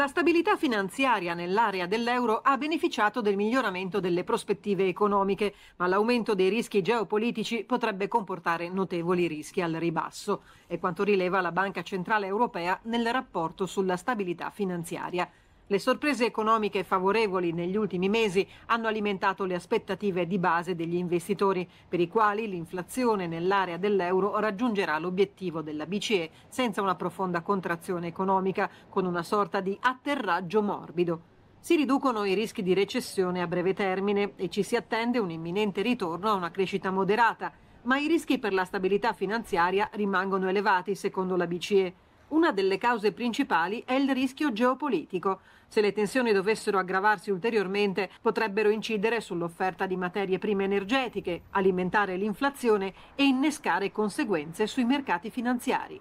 La stabilità finanziaria nell'area dell'euro ha beneficiato del miglioramento delle prospettive economiche, ma l'aumento dei rischi geopolitici potrebbe comportare notevoli rischi al ribasso, è quanto rileva la Banca Centrale Europea nel rapporto sulla stabilità finanziaria. Le sorprese economiche favorevoli negli ultimi mesi hanno alimentato le aspettative di base degli investitori, per i quali l'inflazione nell'area dell'euro raggiungerà l'obiettivo della BCE senza una profonda contrazione economica, con una sorta di atterraggio morbido. Si riducono i rischi di recessione a breve termine e ci si attende un imminente ritorno a una crescita moderata, ma i rischi per la stabilità finanziaria rimangono elevati, secondo la BCE. Una delle cause principali è il rischio geopolitico. Se le tensioni dovessero aggravarsi ulteriormente, potrebbero incidere sull'offerta di materie prime energetiche, alimentare l'inflazione e innescare conseguenze sui mercati finanziari.